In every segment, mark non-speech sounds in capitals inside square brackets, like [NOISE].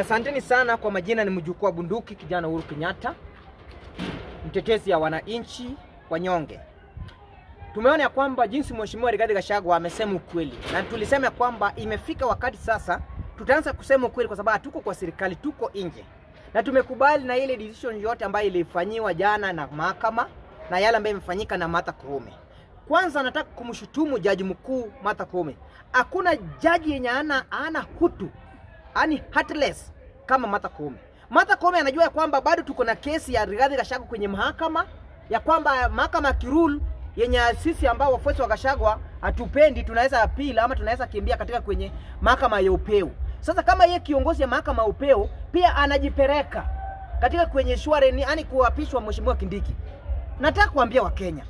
Asanteni sana kwa majina, ni mjukuu wa bunduki kijana Uhuru Kenyatta, mtetezi ya wananchi wanyonge. Tumeona ya kwamba jinsi mheshimiwa Rigathi Gachagua amesema ukweli, na tulisema kwamba imefika wakati sasa tutaanza kusema ukweli, kwa sababu hatuko kwa serikali, tuko nje, na tumekubali na ile decision yote ambayo ilifanyiwa jana na mahakama na yale ambayo imefanyika na Martha Koome. Kwanza nataka kumshutumu jaji mkuu Martha Koome, hakuna jaji yenye ana ana hutu yani heartless kama Martha Koome. Martha Koome anajua ya kwamba bado tuko na kesi ya Rigathi Gachagua kwenye mahakama, ya kwamba mahakama ya kirule yenye sisi ambao wafuasi wa Gachagua hatupendi, tunaweza apila ama tunaweza kimbia katika kwenye mahakama ya upeo. Sasa kama yeye kiongozi ya mahakama ya upeo pia anajipeleka katika kwenye shuare ni yani kuapishwa Mheshimiwa Kindiki, nataka kuambia Wakenya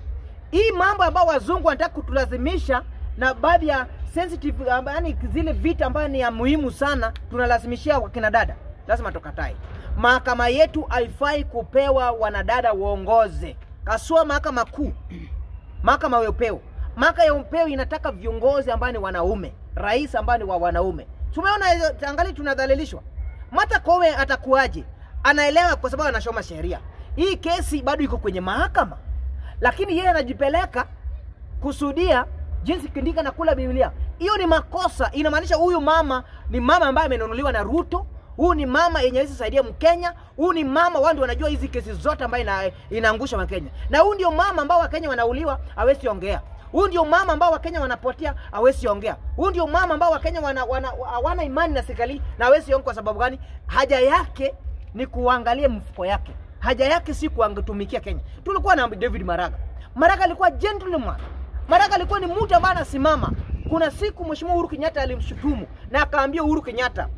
hii mambo ambayo wazungu wanataka kutulazimisha na baadhi ya sensitive, ah, yani zile vita ambayo ni ya muhimu sana tunalazimishia wakina dada, lazima tukatae. Mahakama yetu haifai kupewa wanadada waongoze, kasua mahakama kuu, mahakama ya upeo. Mahakama ya upeo inataka viongozi ambao ni wanaume, rais ambao ni wa wanaume. Tumeona angali tunadhalilishwa. Mata Koome atakuaje Anaelewa kwa sababu anashoma sheria. Hii kesi bado iko kwenye mahakama, lakini yeye anajipeleka kusudia jinsi Kindika na kula Biblia hiyo ni makosa. Inamaanisha huyu mama ni mama ambaye amenunuliwa na Ruto, huyu ni mama yenye hawezi saidia Mkenya, huyu ni mama wao ndio wanajua hizi kesi zote ambaye ina, inaangusha Wakenya, na huyu ndio mama ambao Wakenya wanauliwa hawezi ongea huyu ndio mama ambao Wakenya wanapotea hawezi ongea. Huyu ndio mama ambao Wakenya wana, wana, wana imani na serikali na hawezi ongea. Kwa sababu gani? Haja yake ni kuangalia mfuko yake, haja yake si kuangatumikia Kenya. Tulikuwa na David Maraga. Maraga alikuwa gentleman. Maraga alikuwa ni mtu ambaye anasimama kuna siku Mheshimiwa Uhuru Kenyatta alimshutumu na akaambia Uhuru Kenyatta,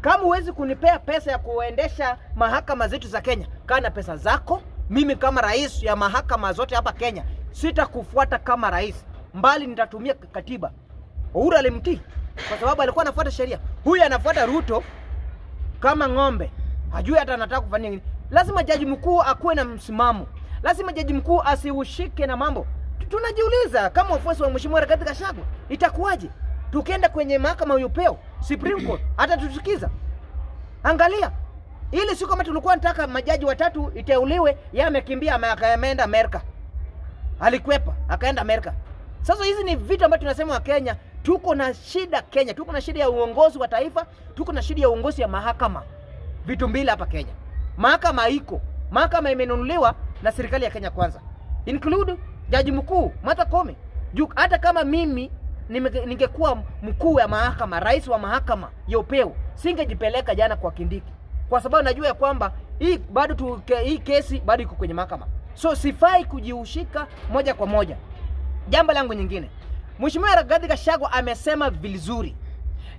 kama huwezi kunipea pesa ya kuendesha mahakama zetu za Kenya, kaa na pesa zako. Mimi kama rais ya mahakama zote hapa Kenya sitakufuata kama rais, mbali nitatumia katiba. Uhuru alimtii kwa sababu alikuwa anafuata sheria. Huyu anafuata Ruto kama ng'ombe, hajui hata anataka kufanya nini. Lazima jaji mkuu akuwe na msimamo, lazima jaji mkuu asiushike na mambo tunajiuliza kama wafuasi wa mheshimiwa Rigathi Gachagua itakuwaje tukienda kwenye mahakama ya upeo Supreme Court hata atatusikiza? Angalia ili siku kama tulikuwa nataka majaji watatu iteuliwe, yeye amekimbia ameenda Amerika, alikwepa akaenda Amerika. Sasa hizi ni vitu ambavyo tunasema wa Kenya tuko na shida. Kenya tuko na shida ya uongozi wa taifa, tuko na shida ya uongozi ya mahakama. Vitu mbili hapa Kenya, mahakama iko, mahakama imenunuliwa na serikali ya Kenya Kwanza include jaji mkuu Martha Koome juu, hata kama mimi ningekuwa mkuu wa mahakama, rais wa mahakama ya upeo, singejipeleka jana kwa Kindiki kwa sababu najua ya kwamba hii bado tu hii kesi bado iko kwenye mahakama, so sifai kujihushika moja kwa moja. Jambo langu nyingine, Mheshimiwa Rigathi Gachagua amesema vizuri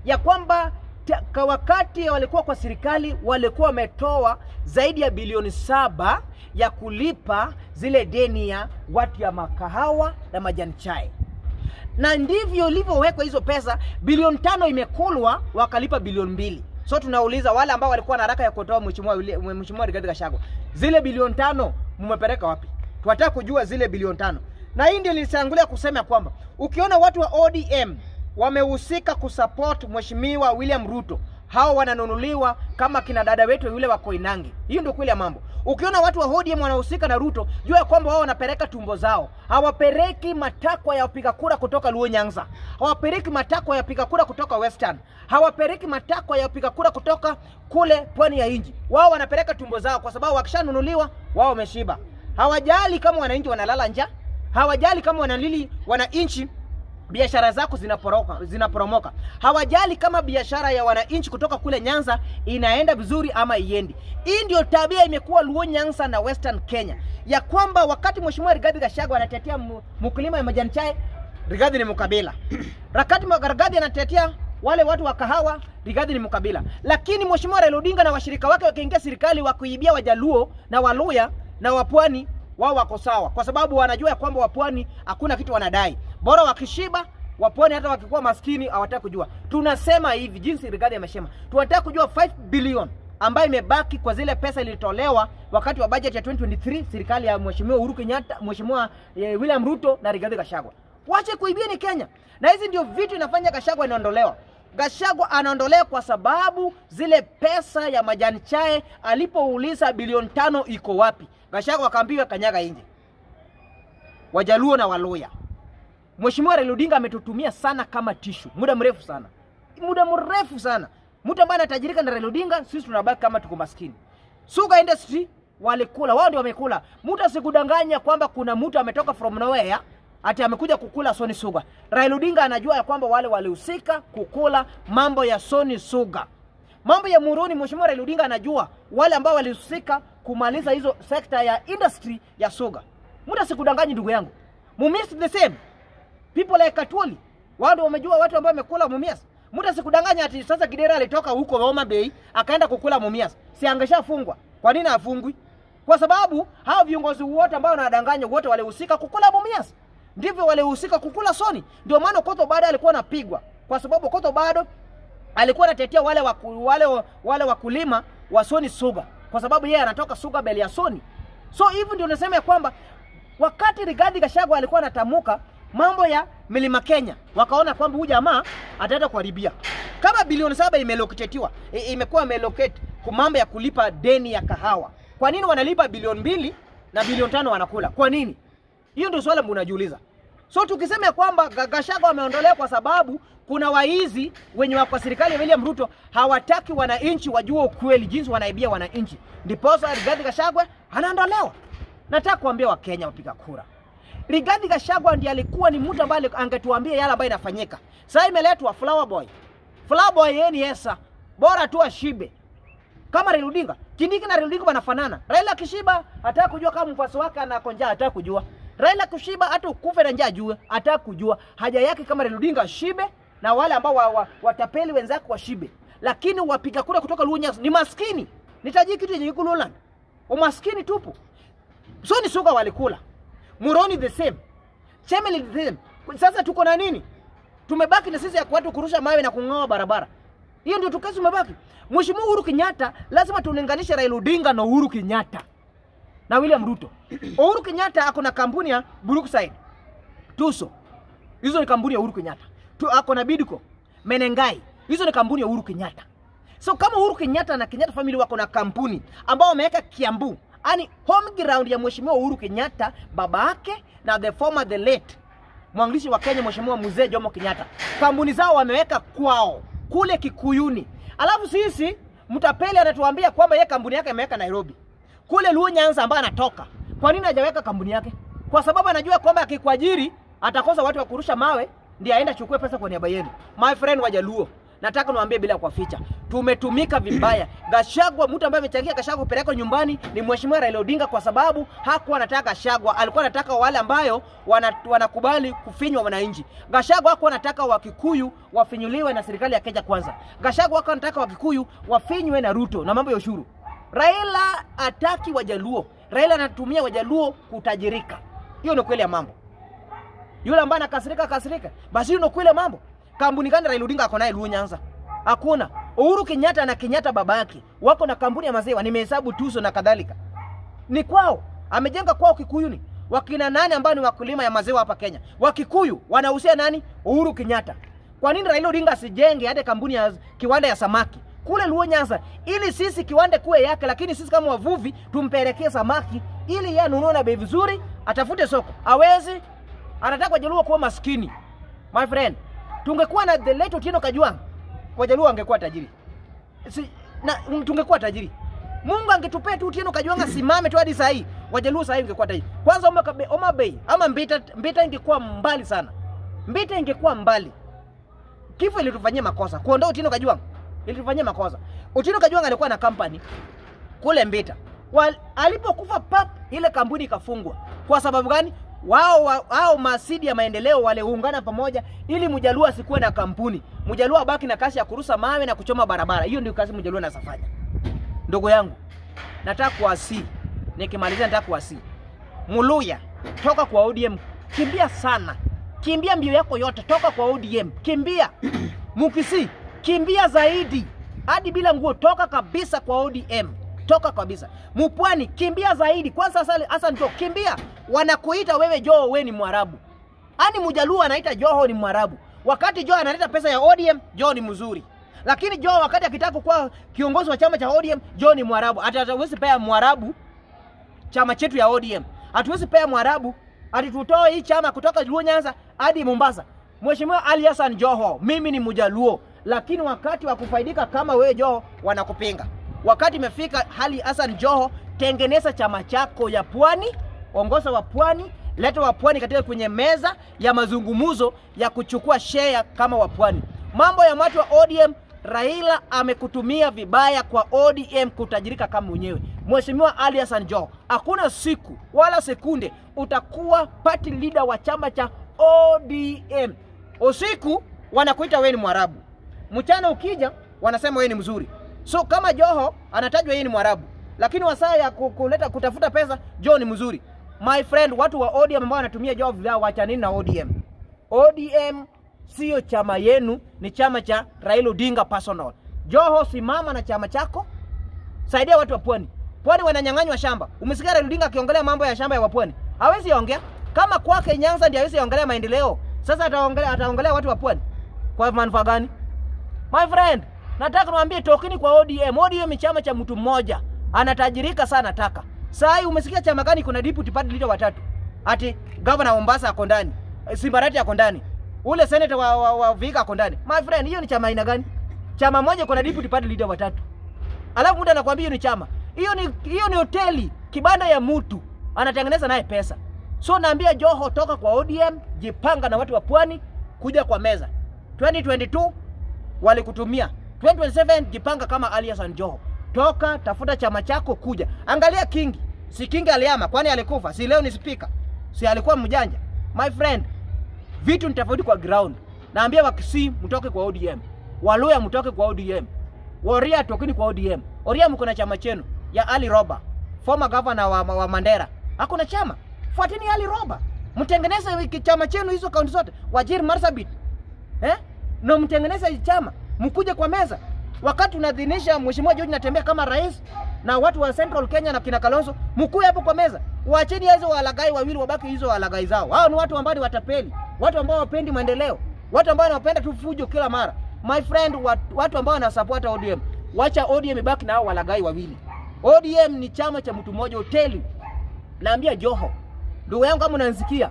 ya kwamba kwa wakati walikuwa kwa serikali walikuwa wametoa zaidi ya bilioni saba ya kulipa zile deni ya watu ya makahawa na majani chai, na ndivyo ilivyowekwa hizo pesa. Bilioni tano imekulwa, wakalipa bilioni mbili. So tunauliza wale ambao walikuwa na haraka ya kutoa, mheshimiwa mheshimiwa Rigathi Gachagua, zile bilioni tano mmepeleka wapi? Tunataka kujua zile bilioni tano. Na hii ndio nilitangulia kusema kwamba ukiona watu wa ODM wamehusika kusupport Mheshimiwa William Ruto. Hao wananunuliwa kama kina dada wetu yule wa Koinange. Hiyo ndio kweli ya mambo. Ukiona watu wa ODM wanahusika na Ruto, jua ya kwamba wao wanapeleka tumbo zao. Hawapeleki matakwa ya wapiga kura kutoka Luo Nyanza. Hawapereki matakwa ya wapiga kura kutoka Western. Hawapeleki matakwa ya wapiga kura kutoka kule pwani ya inji. Wao wanapeleka tumbo zao kwa sababu wakishanunuliwa wao wameshiba. Hawajali kama wananchi wanalala njaa. Hawajali kama wanalili wananchi biashara zako zinaporoka, zinaporomoka. Hawajali kama biashara ya wananchi kutoka kule Nyanza inaenda vizuri ama iendi. Hii ndio tabia imekuwa Luo Nyanza na Western Kenya, ya kwamba wakati Mheshimiwa Rigathi Gachagua anatetea mkulima ya majani chai, Rigathi ni mkabila [CLEARS THROAT] rakati Rigathi anatetea wale watu wa kahawa, Rigathi ni mkabila. Lakini Mheshimiwa Raila Odinga na washirika wake wakiingia serikali wakuibia Wajaluo na Waluya na Wapwani, wao wako sawa, kwa sababu wanajua ya kwamba Wapwani hakuna kitu wanadai bora wakishiba wapone, hata wakikuwa maskini hawataka kujua. Tunasema hivi jinsi Rigathi amesema, tunataka kujua 5 billion ambayo imebaki kwa zile pesa ilitolewa wakati wa budget ya 2023 serikali ya Mheshimiwa Uhuru Kenyatta, Mheshimiwa eh, William Ruto na Rigathi Gachagua. Wache kuibia ni Kenya, na hizi ndio vitu inafanya Gachagua inaondolewa. Gachagua anaondolewa kwa sababu zile pesa ya majani chai, alipouliza bilioni tano iko wapi, Gachagua akaambiwa kanyaga nje. Wajaluo na Waluya Mheshimiwa Raila Odinga ametutumia sana kama tishu muda mrefu sana, muda mrefu sana. Mtu ambaye anatajirika na Raila Odinga, sisi tunabaki kama tuko maskini. Sugar industry walikula, wao ndio wamekula. Mtu asikudanganya kwamba kuna mtu ametoka from nowhere ati amekuja kukula Sony Sugar. Raila Odinga anajua ya kwamba wale walihusika kukula mambo ya Sony Sugar. Mambo ya Muruni, Mheshimiwa Raila Odinga anajua wale ambao walihusika kumaliza hizo sekta ya industry ya sugar. Mtu asikudanganye ndugu yangu. Mumiss the same people like Katuli wao wamejua watu ambao wamekula Mumias. Mtu asikudanganya ati sasa Kidera alitoka huko Roma Bay akaenda kukula Mumias, si angeshafungwa? Kwa nini afungwi? Kwa sababu hao viongozi wote ambao wanadanganya wote walihusika kukula Mumias, ndivyo walihusika kukula Soni. Ndio maana Koto bado alikuwa anapigwa, kwa sababu Koto bado alikuwa anatetea wale waku, wale wale wakulima wa Soni Suga, kwa sababu yeye anatoka Suga beli ya Soni. So hivi ndio unasema ya kwamba wakati Rigathi Gachagua alikuwa anatamuka mambo ya milima Kenya, wakaona kwamba huyu jamaa ataenda kuharibia. Kama bilioni saba imeloketetiwa imekuwa kwa mambo ya kulipa deni ya kahawa, kwa nini wanalipa bilioni mbili na bilioni tano wanakula? Kwa nini? Hiyo ndio swali mnajiuliza. So tukisema ya kwamba Gachagua wameondolewa kwa sababu kuna waizi wenye wako serikali ya William Ruto hawataki wananchi wajue ukweli jinsi wanaibia wananchi, ndiposa Rigathi Gachagua anaondolewa. Nataka kuambia Wakenya wapiga kura Rigathi Gachagua ndiye alikuwa ni mtu ambaye angetuambia yale ambayo inafanyika. Sasa imeletwa Flower Boy. Flower Boy yeye ni Yesa. Bora tu ashibe. Kama Raila Odinga, Kindiki na Raila Odinga wanafanana. Raila kishiba hata kujua kama mfuasi wake anakonja hata kujua. Raila kushiba hata ukufe na njaa ajue, hata kujua. Haja yake kama Raila Odinga ashibe na wale ambao wa, wa, watapeli wenzake washibe. Lakini wapiga kura kutoka Luo ni maskini. Nitajiki kitu yenye Umaskini tupu. Sio ni suka walikula. Muroni the same, Chemelil the same. Sasa tuko na nini? Tumebaki na sisi ya watu kurusha mawe na kung'oa barabara. Hiyo ndio tukesi umebaki. Mheshimiwa Uhuru Kenyatta, lazima tulinganishe Raila Odinga na Uhuru Kenyatta na William Ruto. [CLEARS THROAT] Uhuru Kenyatta ako na kampuni ya Brookside, Tuso, hizo ni kampuni ya Uhuru Kenyatta tu, ako na Bidco, Menengai, hizo ni kampuni ya Uhuru Kenyatta. So kama Uhuru Kenyatta na Kenyatta family wako na kampuni ambao wameweka Kiambu yani home ground ya Mheshimiwa Uhuru Kenyatta, babake na the former the late mwanzilishi wa Kenya Mheshimiwa Mzee Jomo Kenyatta. Kampuni zao wameweka kwao kule Kikuyuni, alafu sisi Mtapeli anatuambia kwamba yeye kampuni yake ameweka Nairobi kule Luo Nyanza ambaye anatoka. Kwa nini hajaweka kampuni yake? Kwa sababu anajua kwamba akikuajiri atakosa watu wa kurusha mawe, ndiye aenda chukue pesa kwa niaba yenu. My friend Wajaluo, nataka niwaambie bila kuwaficha, tumetumika vibaya. Gashagwa, mtu ambaye amechangia Gashagwa kupelekwa nyumbani ni Mheshimiwa Raila Odinga, kwa sababu hakuwa anataka Gashagwa, alikuwa anataka wale ambayo wanakubali wana kufinywa wananchi. Gashagwa hakuwa anataka Wakikuyu wafinyuliwe na serikali ya Kenya Kwanza. Gashagwa hakuwa anataka Wakikuyu wafinywe na Ruto na mambo ya ushuru. Raila ataki Wajaluo, Raila anatumia Wajaluo kutajirika. Hiyo ni kweli ya mambo. Yule ambaye anakasirika kasirika, basi hiyo ni kweli ya mambo. Kampuni gani Raila Odinga ako naye Luo Nyanza? Hakuna. Uhuru Kenyatta na Kenyatta babake wako na kampuni ya maziwa, nimehesabu Tuzo na kadhalika, ni kwao, amejenga kwao Kikuyuni. Wakina nani ambao ni wakulima ya maziwa hapa Kenya? Wakikuyu wanahusia nani? Uhuru Kenyatta. Kwa nini Raila Odinga asijenge hata kampuni ya kiwanda ya samaki kule Luo Nyanza, ili sisi kiwanda kuwe yake, lakini sisi kama wavuvi tumpelekee samaki ili yeye anunue na bei vizuri, atafute soko. Awezi, anataka kujaluo kuwa maskini, my friend. Tungekuwa na the late Otieno Kajwang', Wajaluo wangekuwa tajiri si, na mm, tungekuwa tajiri. Mungu angetupea tu Otieno Kajwang' asimame tu hadi saa hii, Wajaluo saa hii ingekuwa tajiri. Kwanza Homa, Homa Bay ama Mbita, Mbita ingekuwa mbali sana, Mbita ingekuwa mbali. Kifo ilitufanyia makosa, kuondoa Otieno Kajwang' ilitufanyia makosa. Otieno Kajwang' alikuwa na company kule Mbita, alipokufa pap, ile kampuni ikafungwa. Kwa sababu gani? wao wao masidi ya maendeleo wale huungana pamoja ili Mjaluo asikuwe na kampuni, Mjaluo abaki na kazi ya kurusa mawe na kuchoma barabara. Hiyo ndio kazi Mjaluo anasafanya. ndugu yangu, nataka kuasi, nikimalizia nataka kuasi Muluya, toka kwa ODM, kimbia sana, kimbia mbio yako yote, toka kwa ODM, kimbia [CLEARS THROAT] Mukisi, kimbia zaidi hadi bila nguo, toka kabisa kwa ODM toka kabisa. Mupwani, kimbia zaidi kwanza, Sasa hasa ndio kimbia, wanakuita wewe Joho, wewe ni Mwarabu. Ani Mujaluo anaita Joho ni Mwarabu, wakati Joho analeta pesa ya ODM, Joho ni mzuri lakini Joho wakati akitaka kuwa kiongozi wa chama cha ODM, Joho ni Mwarabu. Hata hatuwezi pea Mwarabu chama chetu ya ODM, hatuwezi pea Mwarabu ati tutoe hii chama kutoka Luo Nyanza hadi Mombasa. Mheshimiwa Ali Hassan Joho, mimi ni mujaluo, lakini wakati wa kufaidika kama wewe Joho wanakupinga. Wakati imefika hali Hassan Joho, tengeneza chama chako ya Pwani, ongoza wa Pwani, leta wa Pwani katika kwenye meza ya mazungumzo ya kuchukua share kama wa Pwani. Mambo ya watu wa ODM, Raila amekutumia vibaya kwa ODM kutajirika kama mwenyewe. Mheshimiwa Ali Hassan Joho, hakuna siku wala sekunde utakuwa party leader wa chama cha ODM. Usiku wanakuita wewe ni Mwarabu, mchana ukija wanasema wewe ni mzuri. So kama Joho anatajwa yeye ni Mwarabu, lakini wasaa ya kuleta kutafuta pesa Joho ni mzuri. My friend, watu wa ODM ambao wanatumia Joho vibaya, wachaneni na ODM. ODM sio chama yenu, ni chama cha Raila Odinga personal. Joho, simama na chama chako, saidia watu wa pwani. Pwani wananyang'anywa shamba. Umesikia Raila Odinga akiongelea mambo ya shamba ya wapwani? Hawezi ongea kama kwake Nyanza ndiye hawezi ongelea maendeleo. Sasa ataongelea ataongelea watu wa pwani kwa manufaa gani? My friend, nataka niwaambie tokeni kwa ODM. ODM ni chama cha mtu mmoja anatajirika sana taka. Sasa hii umesikia chama gani? Kuna deputy party leader watatu, ati governor wa Mombasa ako ndani, eh, Simbarati ako ndani, ule senator wa, wa, wa Vihiga ako ndani. My friend, hiyo ni chama aina gani? Chama moja kuna deputy party leader watatu, alafu mtu anakuambia hiyo ni chama. Hiyo ni hiyo ni hoteli, kibanda ya mtu anatengeneza naye pesa. So naambia Joho, toka kwa ODM, jipanga na watu wa pwani kuja kwa meza 2022 walikutumia 2027 jipanga kama alias Hassan Joho, toka tafuta chama chako, kuja angalia. Kingi si Kingi aliama, kwani alikufa? Si leo ni spika, si alikuwa mjanja? My friend, vitu ni kwa ground. Naambia wakisi mtoke kwa ODM, Waluya mtoke kwa ODM, Woria tokeni kwa ODM. Oria mko na chama chenu ya Ali Roba, former governor wa, wa Mandera, hakuna chama. Fuatini Ali Roba, mtengeneze chama chenu hizo kaunti zote, Wajir Marsabit eh, no mtengeneze chama mkuje kwa meza wakati unadhinisha mheshimiwa George Natembeya kama rais na watu wa Central Kenya na kina Kalonzo, mkuje hapo kwa meza, waacheni hizo walagai wawili wabaki hizo walagai zao. Hao ni watu ambao ni watapeli, watu ambao wapendi maendeleo, watu ambao wanapenda tu fujo kila mara. My friend, watu ambao wanasupport ODM, wacha ODM ibaki na hao walagai wawili. ODM ni chama cha mtu mmoja, hoteli naambia Joho, ndugu yangu, kama unanisikia,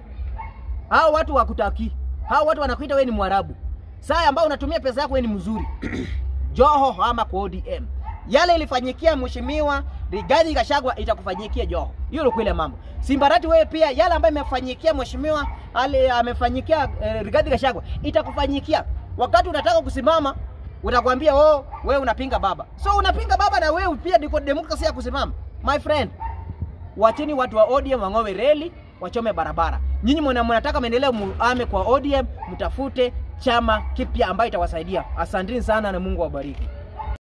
hao watu wakutaki, hao watu wanakuita wewe ni Mwarabu saa ambayo unatumia pesa yako ni mzuri [CLEARS THROAT] Joho ama kwa ODM. Yale ilifanyikia mheshimiwa Rigathi Gachagua itakufanyikia Joho. Hiyo ndio kweli mambo. Simbarati wewe pia yale ambayo imefanyikia mheshimiwa ale amefanyikia eh, Rigathi Gachagua itakufanyikia. Wakati unataka kusimama utakwambia oh, wewe unapinga baba. So unapinga baba na wewe pia ndiko demokrasia ya kusimama. My friend, wacheni watu wa ODM wang'owe reli, wachome barabara. Nyinyi mnataka maendeleo muame kwa ODM, mtafute chama kipya ambayo itawasaidia. Asanteni sana na Mungu awabariki.